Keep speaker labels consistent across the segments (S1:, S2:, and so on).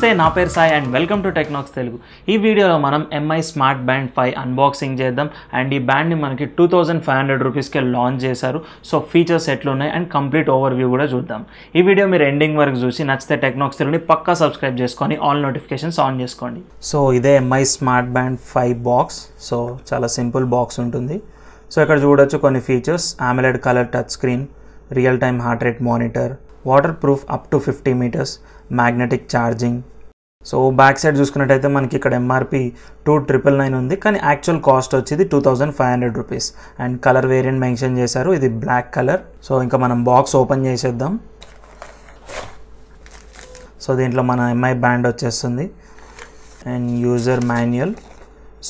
S1: నమస్తే నా పేరు Sai and welcome to Technax Telugu ఈ వీడియోలో మనం MI smart band five unboxing చేద్దాం అండ్ ఈ బ్యాండ్ని మనకి టూ థౌజండ్ ఫైవ్ హండ్రెడ్ రూపీస్కే లాంచ్ చేశారు సో ఫీచర్స్ ఎట్లున్నాయి అండ్ కంప్లీట్ ఓవర్ వ్యూ కూడా చూద్దాం ఈ వీడియో మీరు ఎండింగ్ వరకు చూసి నచ్చితే టెక్నాక్స్ తెలుగుని పక్కా సబ్స్క్రైబ్ చేసుకొని ఆల్ నోటిఫికేషన్స్ ఆన్ చేసుకోండి సో ఇదే MI smart band five box so చాలా సింపుల్ బాక్స్ ఉంటుంది సో ఇక్కడ చూడొచ్చు కొన్ని features AMOLED colour touch screen real time heart rate monitor waterproof up to fifty metres magnetic charging so back side చూసుకున్నట్టయితే మనకి ఇక్కడ MRP two triple nine ఉంది కానీ యాక్చువల్ కాస్ట్ వచ్చేది two thousand five hundred rupees and colour variant mention చేశారు ఇది black colour so ఇంకా మనం బాక్స్ ఓపెన్ చేసేద్దాం సో దీంట్లో మన ఎంఐ బ్యాండ్ వచ్చేస్తుంది and user manual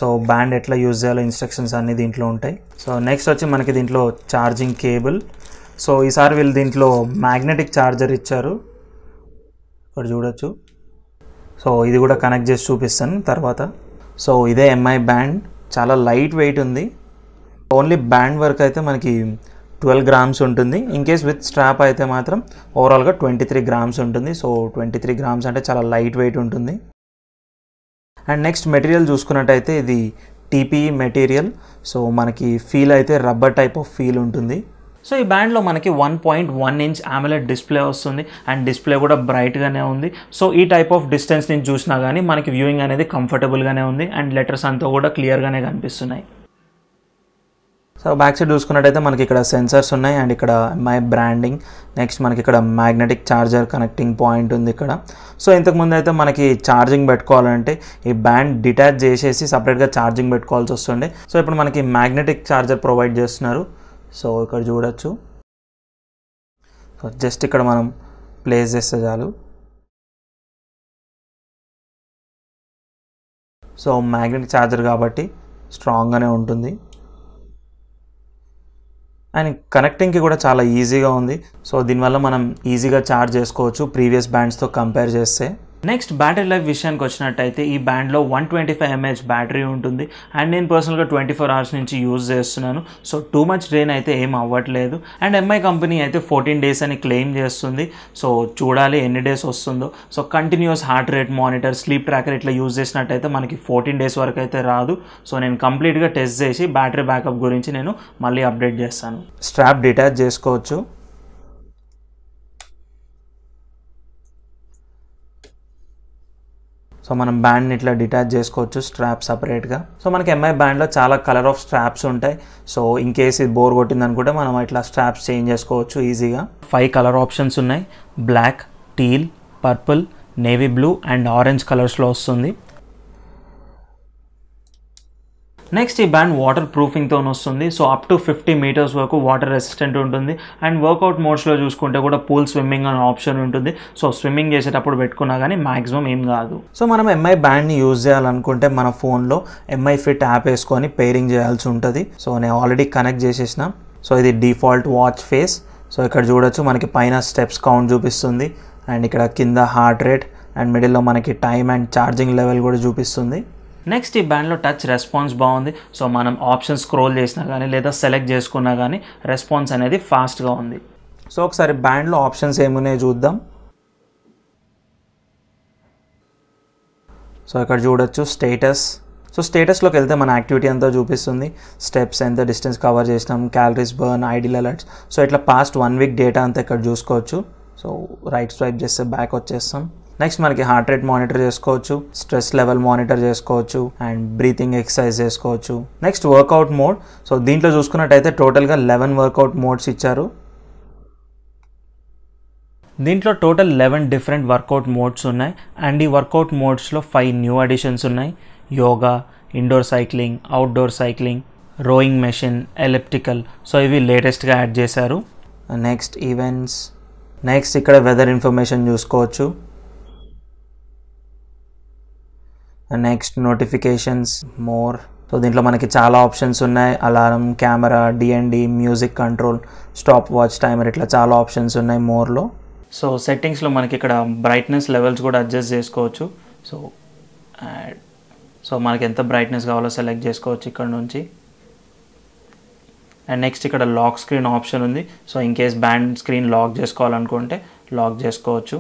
S1: so band ఎట్లా యూజ్ చేయాలో ఇన్స్ట్రక్షన్స్ అన్నీ దీంట్లో ఉంటాయి సో నెక్స్ట్ వచ్చి మనకి దీంట్లో ఛార్జింగ్ కేబుల్ సో ఈసారి వీళ్ళు దీంట్లో మ్యాగ్నెటిక్ ఛార్జర్ ఇచ్చారు ఇక్కడ చూడొచ్చు సో ఇది కూడా కనెక్ట్ చేసి చూపిస్తాను తర్వాత సో ఇదే ఎంఐ బ్యాండ్ చాలా లైట్ వెయిట్ ఉంది ఓన్లీ బ్యాండ్ వర్క్ అయితే మనకి ట్వెల్వ్ గ్రామ్స్ ఉంటుంది ఇన్ కేస్ విత్ స్ట్రాప్ అయితే మాత్రం ఓవరాల్గా ట్వంటీ త్రీ గ్రామ్స్ ఉంటుంది సో ట్వంటీ త్రీ గ్రామ్స్ అంటే చాలా లైట్ వెయిట్ ఉంటుంది అండ్ నెక్స్ట్ మెటీరియల్ చూసుకున్నట్టయితే ఇది టీపీ మెటీరియల్ సో మనకి ఫీల్ అయితే రబ్బర్ టైప్ ఆఫ్ ఫీల్ ఉంటుంది సో ఈ బ్యాండ్లో మనకి one point one inch AMOLED display వస్తుంది అండ్ డిస్ప్లే కూడా బ్రైట్గానే ఉంది సో ఈ టైప్ ఆఫ్ డిస్టెన్స్ నుంచి చూసినా కానీ మనకి వ్యూయింగ్ అనేది కంఫర్టబుల్గానే ఉంది అండ్ లెటర్స్ అంతా కూడా క్లియర్గానే కనిపిస్తున్నాయి సో బ్యాక్ సైడ్ చూసుకున్నట్టయితే మనకి ఇక్కడ సెన్సర్స్ ఉన్నాయి అండ్ ఇక్కడ మై బ్రాండింగ్ నెక్స్ట్ మనకి ఇక్కడ మ్యాగ్నెటిక్ ఛార్జర్ కనెక్టింగ్ పాయింట్ ఉంది ఇక్కడ సో ఇంతకుముందు అయితే మనకి ఛార్జింగ్ పెట్టుకోవాలంటే ఈ బ్యాండ్ డిటాచ్ చేసేసి సపరేట్గా ఛార్జింగ్ పెట్టుకోవాల్సి వస్తుండే సో ఇప్పుడు మనకి మ్యాగ్నెటిక్ ఛార్జర్ ప్రొవైడ్ చేస్తున్నారు సో ఇక్కడ చూడొచ్చు సో జస్ట్ ఇక్కడ మనం ప్లేస్ చేస్తే చాలు సో మ్యాగ్నెట్ ఛార్జర్ కాబట్టి స్ట్రాంగ్గానే ఉంటుంది అండ్ కనెక్టింగ్కి కూడా చాలా ఈజీగా ఉంది సో దీనివల్ల మనం ఈజీగా ఛార్జ్ చేసుకోవచ్చు ప్రీవియస్ బ్యాండ్స్తో కంపేర్ చేస్తే నెక్స్ట్ బ్యాటరీ లైఫ్ విషయానికి వచ్చినట్టయితే ఈ బ్యాండ్లో one twenty five MH battery ఉంటుంది అండ్ నేను పర్సనల్గా ట్వంటీ ఫోర్ అవర్స్ నుంచి యూజ్ చేస్తున్నాను సో టూ మచ్ డ్రెయిన్ అయితే ఏం అవ్వట్లేదు అండ్ ఎంఐ కంపెనీ అయితే ఫోర్టీన్ డేస్ అని క్లెయిమ్ చేస్తుంది సో చూడాలి ఎన్ని డేస్ వస్తుందో so continuous heart rate monitor sleep tracker ఇట్లా యూజ్ చేసినట్టయితే మనకి ఫోర్టీన్ డేస్ వరకు అయితే రాదు సో నేను కంప్లీట్గా టెస్ట్ చేసి బ్యాటరీ బ్యాకప్ గురించి నేను మళ్ళీ అప్డేట్ చేస్తాను స్ట్రాప్ డిటాచ్ చేసుకోవచ్చు సో మనం బ్యాండ్ని ఇట్లా డిటాచ్ చేసుకోవచ్చు స్ట్రాప్ సపరేట్గా సో మనకి ఎంఐ బ్యాండ్లో చాలా కలర్ ఆఫ్ స్ట్రాప్స్ ఉంటాయి సో ఇన్ కేస్ ఇది బోర్ కొట్టింది అనుకుంటే మనం ఇట్లా స్ట్రాప్స్ చేంజ్ చేసుకోవచ్చు ఈజీగా ఫైవ్ కలర్ ఆప్షన్స్ ఉన్నాయి black teal purple navy blue and orange కలర్స్లో వస్తుంది నెక్స్ట్ ఈ బ్యాండ్ వాటర్ ప్రూఫింగ్తో వస్తుంది so up to fifty metres వరకు వాటర్ రెసిస్టెంట్ ఉంటుంది అండ్ వర్కౌట్ మోడ్స్లో చూసుకుంటే కూడా పూల్ స్విమ్మింగ్ అనే ఆప్షన్ ఉంటుంది సో స్విమ్మింగ్ చేసేటప్పుడు పెట్టుకున్నా కానీ మ్యాక్సిమం ఏం కాదు సో మనం ఎంఐ బ్యాండ్ని యూజ్ చేయాలనుకుంటే మన ఫోన్లో ఎంఐ ఫిట్ యాప్ వేసుకొని పెయిరింగ్ చేయాల్సి ఉంటుంది సో నేను ఆల్రెడీ కనెక్ట్ చేసేసిన సో ఇది డిఫాల్ట్ వాచ్ ఫేస్ సో ఇక్కడ చూడొచ్చు మనకి పైన స్టెప్స్ కౌంట్ చూపిస్తుంది అండ్ ఇక్కడ కింద హార్ట్ రేట్ అండ్ మిడిల్లో మనకి టైం అండ్ ఛార్జింగ్ లెవెల్ కూడా చూపిస్తుంది నెక్స్ట్ ఈ బ్యాండ్లో టచ్ రెస్పాన్స్ బాగుంది సో మనం ఆప్షన్ స్క్రోల్ చేసినా కానీ లేదా సెలెక్ట్ చేసుకున్నా కానీ రెస్పాన్స్ అనేది ఫాస్ట్గా ఉంది సో ఒకసారి బ్యాండ్లో ఆప్షన్స్ ఏమున్నాయి చూద్దాం సో ఇక్కడ చూడొచ్చు స్టేటస్ సో స్టేటస్లోకి వెళ్తే మన యాక్టివిటీ అంతా చూపిస్తుంది స్టెప్స్ ఎంత డిస్టెన్స్ కవర్ చేసినాం calories burn idle alerts so ఇట్లా పాస్ట్ వన్ వీక్ డేటా అంతా ఇక్కడ చూసుకోవచ్చు సో రైట్ స్వైప్ చేస్తే బ్యాక్ వచ్చేస్తాం నెక్స్ట్ మనకి హార్ట్ రేట్ మానిటర్ చేసుకోవచ్చు స్ట్రెస్ లెవెల్ మానిటర్ చేసుకోవచ్చు అండ్ బ్రీతింగ్ ఎక్సర్సైజ్ చేసుకోవచ్చు నెక్స్ట్ వర్కౌట్ మోడ్ సో దీంట్లో చూసుకున్నట్టయితే టోటల్గా లెవెన్ వర్కౌట్ మోడ్స్ ఇచ్చారు దీంట్లో total eleven different workout modes ఉన్నాయి అండ్ ఈ వర్కౌట్ మోడ్స్లో ఫైవ్ న్యూ అడిషన్స్ ఉన్నాయి yoga indoor cycling outdoor cycling rowing machine elliptical so ఇవి లేటెస్ట్గా యాడ్ చేశారు నెక్స్ట్ ఈవెంట్స్ నెక్స్ట్ ఇక్కడ వెదర్ ఇన్ఫర్మేషన్ చూసుకోవచ్చు నెక్స్ట్ నోటిఫికేషన్స్ మోర్ సో దీంట్లో మనకి చాలా ఆప్షన్స్ ఉన్నాయి alarm camera DND music control stopwatch timer ఇట్లా చాలా ఆప్షన్స్ ఉన్నాయి మోర్లో సో సెట్టింగ్స్లో మనకి ఇక్కడ బ్రైట్నెస్ లెవెల్స్ కూడా అడ్జస్ట్ చేసుకోవచ్చు సో సో మనకి ఎంత బ్రైట్నెస్ కావాలో సెలెక్ట్ చేసుకోవచ్చు ఇక్కడ నుంచి అండ్ నెక్స్ట్ ఇక్కడ లాక్ స్క్రీన్ ఆప్షన్ ఉంది so in case band screen lock చేసుకోవాలనుకుంటే లాక్ చేసుకోవచ్చు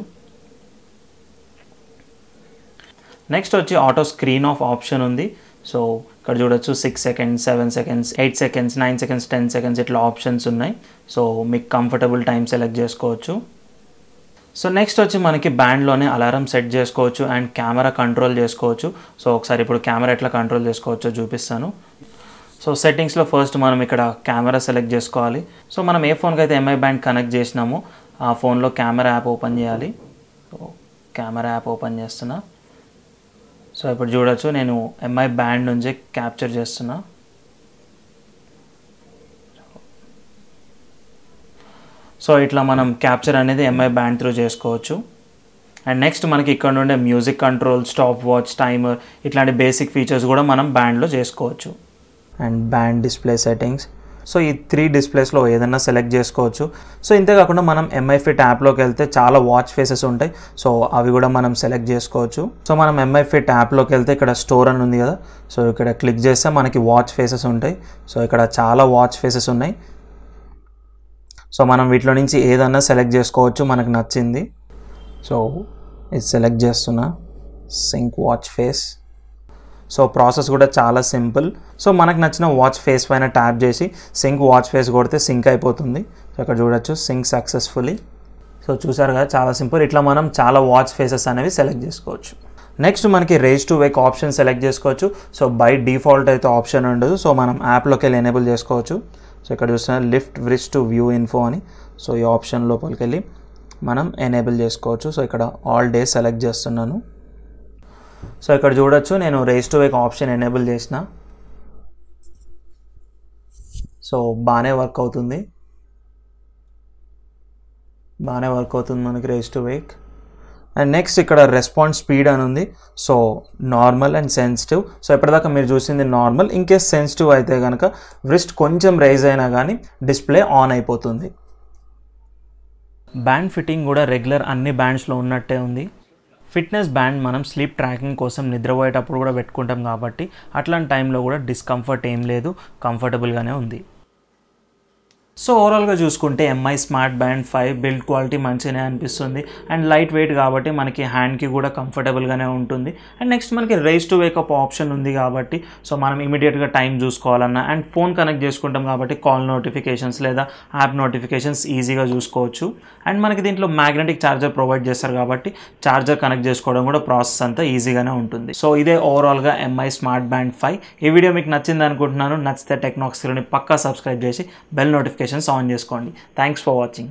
S1: నెక్స్ట్ వచ్చి ఆటో స్క్రీన్ ఆఫ్ ఆప్షన్ ఉంది సో ఇక్కడ చూడొచ్చు six seconds seven seconds eight seconds nine seconds ten seconds ఇట్లా ఆప్షన్స్ ఉన్నాయి సో మీకు కంఫర్టబుల్ టైం సెలెక్ట్ చేసుకోవచ్చు సో నెక్స్ట్ వచ్చి మనకి బ్యాండ్లోనే అలారం సెట్ చేసుకోవచ్చు అండ్ కెమెరా కంట్రోల్ చేసుకోవచ్చు సో ఒకసారి ఇప్పుడు కెమెరా ఎట్లా కంట్రోల్ చేసుకోవచ్చో చూపిస్తాను సో సెట్టింగ్స్లో ఫస్ట్ మనం ఇక్కడ కెమెరా సెలెక్ట్ చేసుకోవాలి సో మనం ఏ ఫోన్కి అయితే ఎంఐ బ్యాండ్ కనెక్ట్ చేసినామో ఆ ఫోన్లో కెమెరా యాప్ ఓపెన్ చేయాలి సో కెమెరా యాప్ ఓపెన్ చేస్తున్నా సో ఇప్పుడు చూడొచ్చు నేను ఎంఐ బ్యాండ్ నుంచి క్యాప్చర్ చేస్తున్నా సో ఇట్లా మనం క్యాప్చర్ అనేది ఎంఐ బ్యాండ్ త్రూ చేసుకోవచ్చు అండ్ నెక్స్ట్ మనకి ఇక్కడ నుండే music control stopwatch timer ఇట్లాంటి బేసిక్ ఫీచర్స్ కూడా మనం బ్యాండ్లో చేసుకోవచ్చు and band display settings so ఈ త్రీ డిస్ప్లేస్లో ఏదైనా సెలెక్ట్ చేసుకోవచ్చు సో ఇంతేకాకుండా మనం ఎంఐఫిట్ యాప్లోకి వెళ్తే చాలా వాచ్ ఫేసెస్ ఉంటాయి సో అవి కూడా మనం సెలెక్ట్ చేసుకోవచ్చు సో మనం ఎంఐఫిట్ యాప్లోకి వెళ్తే ఇక్కడ స్టోర్ అని ఉంది కదా సో ఇక్కడ క్లిక్ చేస్తే మనకి వాచ్ ఫేసెస్ ఉంటాయి సో ఇక్కడ చాలా వాచ్ ఫేసెస్ ఉన్నాయి సో మనం వీటిలో నుంచి ఏదన్నా సెలెక్ట్ చేసుకోవచ్చు మనకు నచ్చింది సో ఇది సెలెక్ట్ చేస్తున్నా sync watch face so process కూడా చాలా సింపుల్ సో మనకు నచ్చిన వాచ్ ఫేస్ పైన ట్యాప్ చేసి సింక్ వాచ్ ఫేస్ కొడితే సింక్ అయిపోతుంది సో అక్కడ చూడొచ్చు సింక్ సక్సెస్ఫుల్లీ సో చూసారు కదా చాలా సింపుల్ ఇట్లా మనం చాలా వాచ్ ఫేసెస్ అనేవి సెలెక్ట్ చేసుకోవచ్చు నెక్స్ట్ మనకి raise to wake option select చేసుకోవచ్చు సో బై డిఫాల్ట్ అయితే ఆప్షన్ ఉండదు సో మనం యాప్లోకి వెళ్ళి ఎనేబుల్ చేసుకోవచ్చు సో ఇక్కడ చూసిన lift wrist to view info అని సో ఈ ఆప్షన్ లోపలికి వెళ్ళి మనం ఎనేబుల్ చేసుకోవచ్చు సో ఇక్కడ ఆల్ డే సెలెక్ట్ చేస్తున్నాను సో ఇక్కడ చూడొచ్చు నేను raise to wake option enable చేసిన సో బాగానే వర్క్ అవుతుంది బాగానే వర్క్ అవుతుంది మనకి race to wake and next ఇక్కడ రెస్పాండ్ స్పీడ్ అని ఉంది so normal and sensitive so ఎప్పటిదాకా మీరు చూసింది నార్మల్ ఇంకేస్ సెన్సిటివ్ అయితే కనుక రిస్ట్ కొంచెం రైజ్ అయినా కానీ డిస్ప్లే ఆన్ అయిపోతుంది బ్యాండ్ ఫిట్టింగ్ కూడా రెగ్యులర్ అన్ని బ్యాండ్స్లో ఉన్నట్టే ఉంది ఫిట్నెస్ బ్యాండ్ మనం స్లీప్ ట్రాకింగ్ కోసం నిద్రపోయేటప్పుడు కూడా పెట్టుకుంటాం కాబట్టి అట్లాంటి టైంలో కూడా డిస్కంఫర్ట్ ఏం లేదు కంఫర్టబుల్గానే ఉంది సో ఓవరాల్గా చూసుకుంటే MI smart band five build quality మంచిగానే అనిపిస్తుంది అండ్ లైట్ వెయిట్ కాబట్టి మనకి హ్యాండ్కి కూడా కంఫర్టబుల్గానే ఉంటుంది అండ్ నెక్స్ట్ మనకి రైస్ టు వేకప్ ఆప్షన్ ఉంది కాబట్టి సో మనం ఇమీడియట్గా టైం చూసుకోవాలన్నా అండ్ ఫోన్ కనెక్ట్ చేసుకుంటాం కాబట్టి కాల్ నోటిఫికేషన్స్ లేదా యాప్ నోటిఫికేషన్స్ ఈజీగా చూసుకోవచ్చు అండ్ మనకి దీంట్లో మ్యాగ్నెటిక్ ఛార్జర్ ప్రొవైడ్ చేస్తారు కాబట్టి ఛార్జర్ కనెక్ట్ చేసుకోవడం కూడా ప్రాసెస్ అంతా ఈజీగానే ఉంటుంది సో ఇదే ఓవరాల్గా ఎంఐ స్మార్ట్ బ్యాండ్ ఫైవ్ ఈ వీడియో మీకు నచ్చింది అనుకుంటున్నాను నచ్చితే టెక్నాక్స్ని పక్కా సబ్స్క్రైబ్ చేసి bell notification on this Thanks for watching.